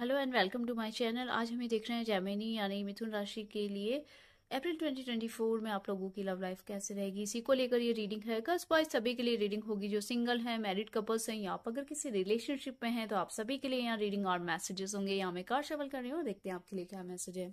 Hello and welcome to my channel आज हमें देख रहे हैं जैमिनी यानी मिथुन राशि के लिए अप्रैल 2024 में आप लोगों की लव लाइफ कैसे रहेगी इसी को लेकर ये रीडिंग है कस बॉयज सभी के लिए रीडिंग होगी जो सिंगल हैं मैरिड कपल्स हैं या आप अगर किसी रिलेशनशिप में हैं तो आप सभी के लिए यहाँ रीडिंग और मैसेजेस होंगे यहाँ मैं कार शवल कर रही हूँ देखते हैं आपके लिए क्या मैसेज है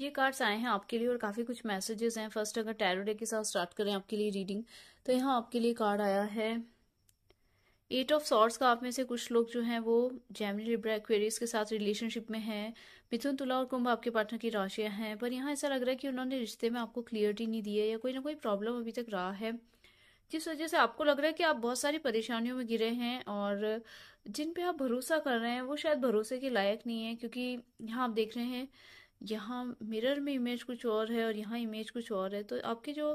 ये कार्ड्स आए हैं आपके लिए और काफ़ी कुछ मैसेजेस हैं फर्स्ट अगर टैरो डे के साथ स्टार्ट करें आपके लिए रीडिंग तो यहाँ आपके लिए कार्ड आया है एट ऑफ सॉर्ट्स का आप में से कुछ लोग जो हैं वो जैमनी लिब्रा एक्वेरियस के साथ रिलेशनशिप में हैं मिथुन तुला और कुंभ आपके पार्टनर की राशियाँ हैं पर यहाँ ऐसा लग रहा है कि उन्होंने रिश्ते में आपको क्लियरिटी नहीं दी है या कोई ना कोई प्रॉब्लम अभी तक रहा है जिस वजह से आपको लग रहा है कि आप बहुत सारी परेशानियों में गिरे हैं और जिन पे आप भरोसा कर रहे हैं वो शायद भरोसे के लायक नहीं है क्योंकि यहाँ आप देख रहे हैं यहाँ मिरर में इमेज कुछ और है और यहाँ इमेज कुछ और है तो आपके जो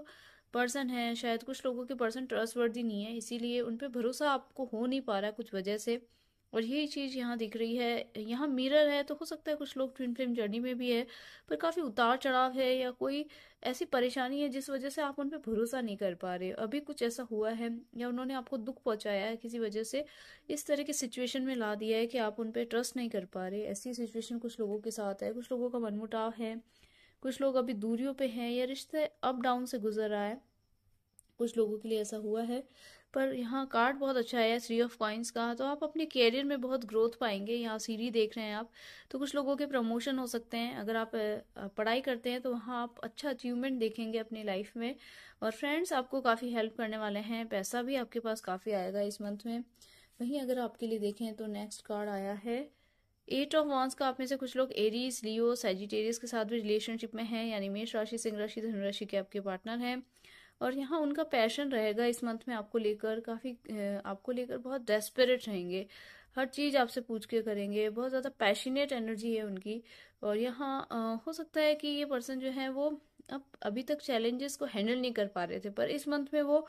पर्सन है शायद कुछ लोगों के पर्सन ट्रस्टवर्दी नहीं है इसीलिए उन पर भरोसा आपको हो नहीं पा रहा कुछ वजह से और यही चीज़ यहाँ दिख रही है यहाँ मिरर है तो हो सकता है कुछ लोग ट्विन फ्लेम जर्नी में भी है पर काफ़ी उतार चढ़ाव है या कोई ऐसी परेशानी है जिस वजह से आप उन पर भरोसा नहीं कर पा रहे अभी कुछ ऐसा हुआ है या उन्होंने आपको दुख पहुँचाया है किसी वजह से इस तरह की सिचुएशन में ला दिया है कि आप उन पर ट्रस्ट नहीं कर पा रहे ऐसी सिचुएशन कुछ लोगों के साथ है कुछ लोगों का मनमुटाव है कुछ लोग अभी दूरियों पे हैं या रिश्ते अप डाउन से गुजर रहा है कुछ लोगों के लिए ऐसा हुआ है पर यहाँ कार्ड बहुत अच्छा है थ्री ऑफ कॉइन्स का तो आप अपने कैरियर में बहुत ग्रोथ पाएंगे यहाँ सीढ़ी देख रहे हैं आप तो कुछ लोगों के प्रमोशन हो सकते हैं अगर आप पढ़ाई करते हैं तो वहाँ आप अच्छा अचीवमेंट देखेंगे अपनी लाइफ में और फ्रेंड्स आपको काफ़ी हेल्प करने वाले हैं पैसा भी आपके पास काफ़ी आएगा इस मंथ में वहीं अगर आपके लिए देखें तो नेक्स्ट कार्ड आया है एट ऑफ वॉन्स का आप में से कुछ लोग एरीज लियो सेजिटेरियस के साथ भी रिलेशनशिप में हैं यानी मेष राशि सिंह राशि धनुराशि के आपके पार्टनर हैं और यहाँ उनका पैशन रहेगा इस मंथ में आपको लेकर काफ़ी आपको लेकर बहुत डेस्परेट रहेंगे हर चीज़ आपसे पूछ के करेंगे बहुत ज़्यादा पैशनेट एनर्जी है उनकी और यहाँ हो सकता है कि ये पर्सन जो है वो अब अभी तक चैलेंजेस को हैंडल नहीं कर पा रहे थे पर इस मंथ में वो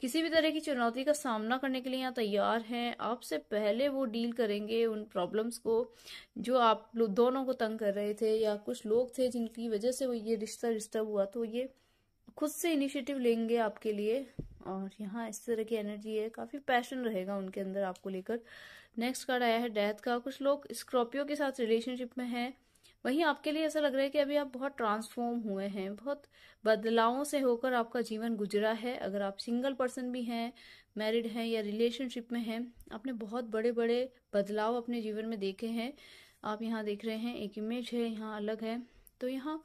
किसी भी तरह की चुनौती का सामना करने के लिए यहाँ तैयार हैं आपसे पहले वो डील करेंगे उन प्रॉब्लम्स को जो आप दोनों को तंग कर रहे थे या कुछ लोग थे जिनकी वजह से वो ये रिश्ता डिस्टर्ब हुआ तो ये खुद से इनिशिएटिव लेंगे आपके लिए और यहाँ इस तरह की एनर्जी है काफ़ी पैशन रहेगा उनके अंदर आपको लेकर नेक्स्ट कार्ड आया है डेथ का कुछ लोग स्कॉर्पियो के साथ रिलेशनशिप में हैं वहीं आपके लिए ऐसा लग रहा है कि अभी आप बहुत ट्रांसफॉर्म हुए हैं बहुत बदलावों से होकर आपका जीवन गुजरा है अगर आप सिंगल पर्सन भी हैं मैरिड हैं या रिलेशनशिप में हैं आपने बहुत बड़े बड़े बदलाव अपने जीवन में देखे हैं आप यहाँ देख रहे हैं एक इमेज है यहाँ अलग है तो यहाँ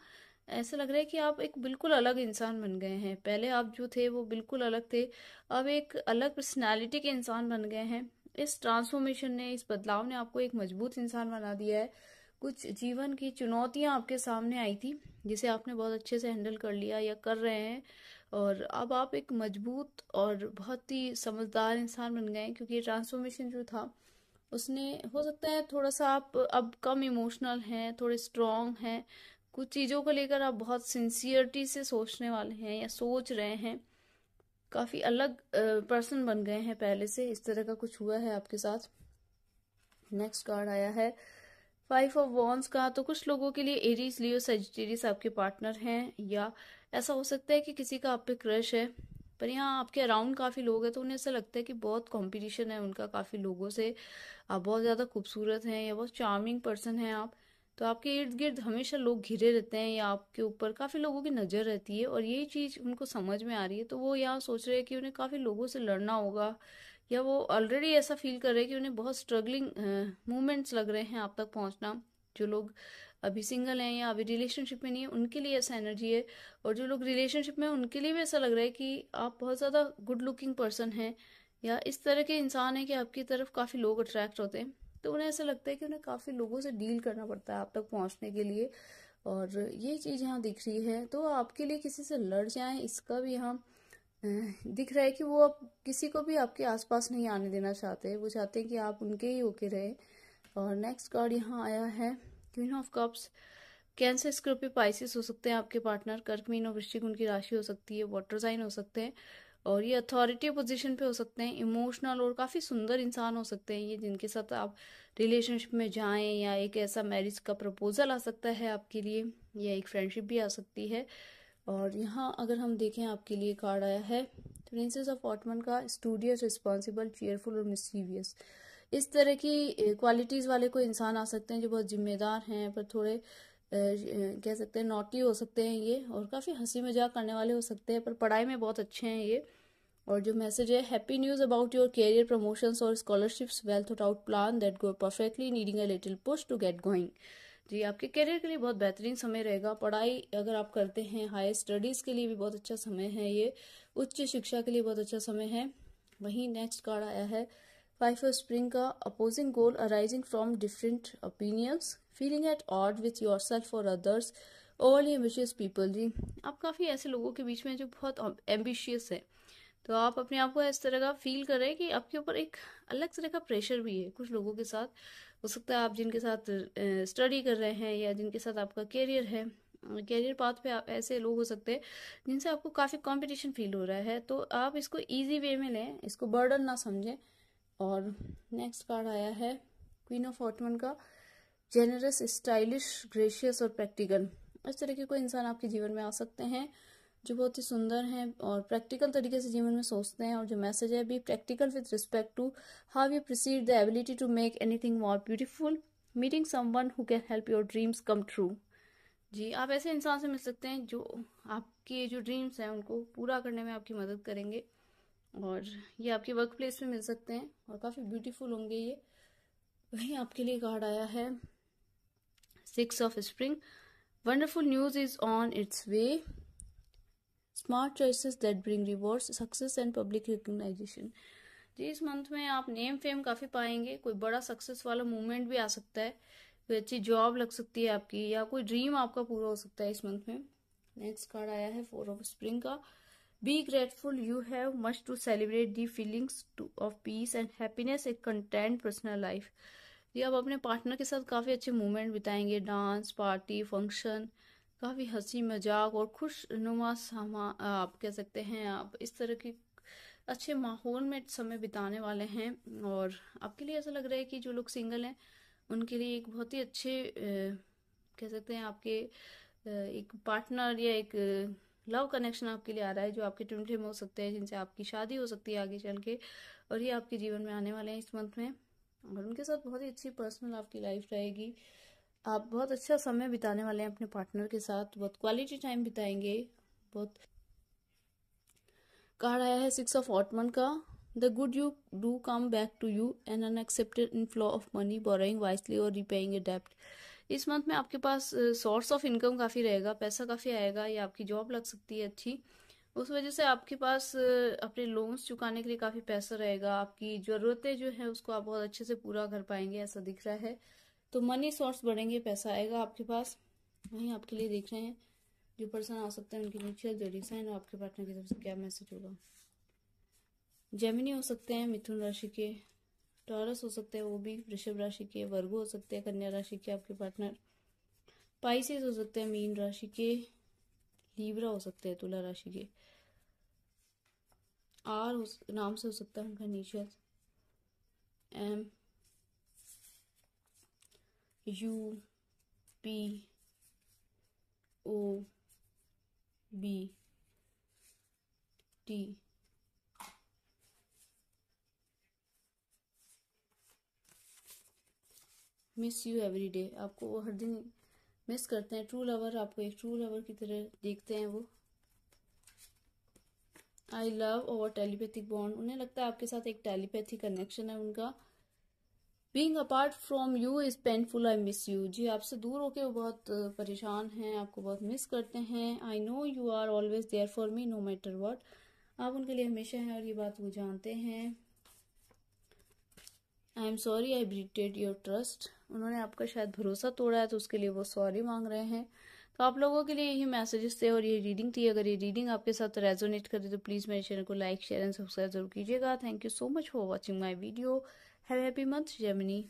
ऐसा लग रहा है कि आप एक बिल्कुल अलग इंसान बन गए हैं पहले आप जो थे वो बिल्कुल अलग थे अब एक अलग पर्सनैलिटी के इंसान बन गए हैं इस ट्रांसफॉर्मेशन ने इस बदलाव ने आपको एक मजबूत इंसान बना दिया है कुछ जीवन की चुनौतियां आपके सामने आई थी जिसे आपने बहुत अच्छे से हैंडल कर लिया या कर रहे हैं और अब आप एक मजबूत और बहुत ही समझदार इंसान बन गए हैं क्योंकि ये ट्रांसफॉर्मेशन जो था उसने हो सकता है थोड़ा सा आप अब कम इमोशनल हैं थोड़े स्ट्रॉन्ग हैं कुछ चीज़ों को लेकर आप बहुत सिंसियरिटी से सोचने वाले हैं या सोच रहे हैं काफ़ी अलग पर्सन बन गए हैं पहले से इस तरह का कुछ हुआ है आपके साथ नेक्स्ट कार्ड आया है फाइव ऑफ वॉन्स का तो कुछ लोगों के लिए एरीज लियो सजिटेरियस आपके पार्टनर हैं या ऐसा हो सकता है कि किसी का आप पे क्रश है पर यहाँ आपके अराउंड काफ़ी लोग हैं तो उन्हें ऐसा लगता है कि बहुत कंपटीशन है उनका काफ़ी लोगों से आप बहुत ज़्यादा खूबसूरत हैं या बहुत चार्मिंग पर्सन हैं आप तो आपके इर्द गिर्द हमेशा लोग घिरे रहते हैं या आपके ऊपर काफ़ी लोगों की नज़र रहती है और ये चीज़ उनको समझ में आ रही है तो वो यहाँ सोच रहे हैं कि उन्हें काफ़ी लोगों से लड़ना होगा या वो ऑलरेडी ऐसा फील कर रहे हैं कि उन्हें बहुत स्ट्रगलिंग मूवमेंट्स लग रहे हैं आप तक पहुँचना जो लोग अभी सिंगल हैं या अभी रिलेशनशिप में नहीं है उनके लिए ऐसा एनर्जी है और जो लोग रिलेशनशिप में उनके लिए भी ऐसा लग रहा है कि आप बहुत ज़्यादा गुड लुकिंग पर्सन हैं या इस तरह के इंसान हैं कि आपकी तरफ काफ़ी लोग अट्रैक्ट होते हैं तो उन्हें ऐसा लगता है कि उन्हें काफ़ी लोगों से डील करना पड़ता है आप तक पहुंचने के लिए और ये चीज़ यहाँ दिख रही है तो आपके लिए किसी से लड़ जाएं इसका भी यहाँ दिख रहा है कि वो आप किसी को भी आपके आसपास नहीं आने देना चाहते वो चाहते हैं कि आप उनके ही होके रहे और नेक्स्ट कार्ड यहाँ आया है queen of cups Cancer Scorpio Pisces हो सकते हैं आपके पार्टनर कर्क मीन और वृश्चिक उनकी राशि हो सकती है वाटर साइन हो सकते हैं और ये अथॉरिटी पोजीशन पे हो सकते हैं इमोशनल और काफ़ी सुंदर इंसान हो सकते हैं ये जिनके साथ आप रिलेशनशिप में जाएं या एक ऐसा मैरिज का प्रपोज़ल आ सकता है आपके लिए या एक फ्रेंडशिप भी आ सकती है और यहाँ अगर हम देखें आपके लिए कार्ड आया है प्रिंसेस ऑफ ऑटमन का स्टूडियस रिस्पॉन्सिबल चेयरफुल और मिस्टीवियस इस तरह की क्वालिटीज़ वाले कोई इंसान आ सकते हैं जो बहुत जिम्मेदार हैं पर थोड़े कह सकते हैं नोटी हो सकते हैं ये और काफ़ी हंसी मजाक करने वाले हो सकते हैं पर पढ़ाई में बहुत अच्छे हैं ये और जो मैसेज है happy news about your career promotions और scholarships well thought out plan that go perfectly needing a little push to get going जी आपके करियर के लिए बहुत बेहतरीन समय रहेगा पढ़ाई अगर आप करते हैं हायर स्टडीज़ के लिए भी बहुत अच्छा समय है ये उच्च शिक्षा के लिए बहुत अच्छा समय है वहीं नेक्स्ट कार्ड आया है फाइफ ऑफ स्प्रिंग का opposing goal arising from different opinions feeling at ऑर्ड विथ योर सेल्फ और अदर्स ओवरली एम्बिशियस पीपल जी आप काफ़ी ऐसे लोगों के बीच में जो बहुत एम्बिशियस है तो आप अपने आप को इस तरह का फील करें कि आपके ऊपर एक अलग तरह का प्रेशर भी है कुछ लोगों के साथ हो सकता है आप जिनके साथ स्टडी कर रहे हैं या जिनके साथ आपका कैरियर है कैरियर पाथ पे आप ऐसे लोग हो सकते हैं जिनसे आपको काफ़ी कंपटीशन फील हो रहा है तो आप इसको इजी वे में लें इसको बर्डन ना समझें और नेक्स्ट कार्ड आया है क्वीन ऑफ ऑटमन का जेनरस स्टाइलिश ग्रेशियस और प्रैक्टिकल इस तरह के कोई इंसान आपके जीवन में आ सकते हैं जो बहुत ही सुंदर हैं और प्रैक्टिकल तरीके से जीवन में सोचते हैं और जो मैसेज है be practical with respect to how you proceed the ability to make anything more beautiful meeting someone who can help your dreams come true जी आप ऐसे इंसान से मिल सकते हैं जो आपके जो ड्रीम्स हैं उनको पूरा करने में आपकी मदद करेंगे और ये आपके वर्क प्लेस में मिल सकते हैं और काफ़ी ब्यूटीफुल होंगे ये वहीं आपके लिए कार्ड आया है six of spring wonderful news is on its way smart choices that bring rewards success and public recognition जी इस मंथ में आप नेम फेम काफ़ी पाएंगे कोई बड़ा सक्सेस वाला मूवमेंट भी आ सकता है कोई अच्छी जॉब लग सकती है आपकी या कोई ड्रीम आपका पूरा हो सकता है इस मंथ में नेक्स्ट कार्ड आया है फोर ऑफ स्प्रिंग का be grateful you have much to celebrate the feelings of peace and happiness एक कंटेंट पर्सनल लाइफ जी आप अपने पार्टनर के साथ काफ़ी अच्छे मूवमेंट बिताएंगे डांस पार्टी फंक्शन काफ़ी हंसी मजाक और खुश नुमा सामा आप कह सकते हैं आप इस तरह के अच्छे माहौल में समय बिताने वाले हैं और आपके लिए ऐसा लग रहा है कि जो लोग सिंगल हैं उनके लिए एक बहुत ही अच्छे कह सकते हैं आपके एक पार्टनर या एक लव कनेक्शन आपके लिए आ रहा है जो आपके फ्लेम हो सकते हैं जिनसे आपकी शादी हो सकती है आगे चल के और ये आपके जीवन में आने वाले हैं इस मंथ में और उनके साथ बहुत ही अच्छी पर्सनल आपकी लाइफ रहेगी आप बहुत अच्छा समय बिताने वाले हैं अपने पार्टनर के साथ बहुत क्वालिटी टाइम बिताएंगे बहुत कार्ड आया है सिक्स ऑफ ऑटमन का the good you do come back to you an unexpected inflow of money borrowing wisely और रिपेइंग ए डेप्ट इस मंथ में आपके पास सोर्स ऑफ इनकम काफ़ी रहेगा पैसा काफ़ी आएगा या आपकी जॉब लग सकती है अच्छी उस वजह से आपके पास अपने लोन्स चुकाने के लिए काफ़ी पैसा रहेगा आपकी ज़रूरतें जो हैं उसको आप बहुत अच्छे से पूरा कर पाएंगे ऐसा दिख रहा है तो मनी सोर्स बढ़ेंगे पैसा आएगा आपके पास वहीं आपके लिए देख रहे हैं जो पर्सन आ सकते हैं उनके म्यूचुअल जो रिसाइन आपके पार्टनर की तरफ से क्या मैसेज होगा जेमिनी हो सकते हैं मिथुन राशि के टॉरस हो सकते हैं वो भी वृषभ राशि के वर्गो हो सकते हैं कन्या राशि के आपके पार्टनर पाइसिस हो सकते हैं मीन राशि के लीब्रा हो सकते हैं तुला राशि के आर नाम से हो सकता है उनका नीचर एम U P O B T miss you every day आपको वो हर दिन मिस करते हैं ट्रू लवर आपको एक ट्रू लवर की तरह देखते हैं वो I love our telepathic bond उन्हें लगता है आपके साथ एक टेलीपैथी कनेक्शन है उनका being apart from you is painful I miss you जी आपसे दूर होके वो बहुत परेशान हैं आपको बहुत मिस करते हैं I know you are always there for me no matter what आप उनके लिए हमेशा हैं और ये बात वो जानते हैं I am sorry I betrayed your trust उन्होंने आपका शायद भरोसा तोड़ा है तो उसके लिए वो सॉरी मांग रहे हैं तो आप लोगों के लिए यही मैसेजेस थे और ये रीडिंग थी अगर ये रीडिंग आपके साथ रेजोनेट करे तो प्लीज़ मेरे चैनल को लाइक शेयर एंड सब्सक्राइब जरूर कीजिएगा thank you so much for watching my video Have a happy month, Germany.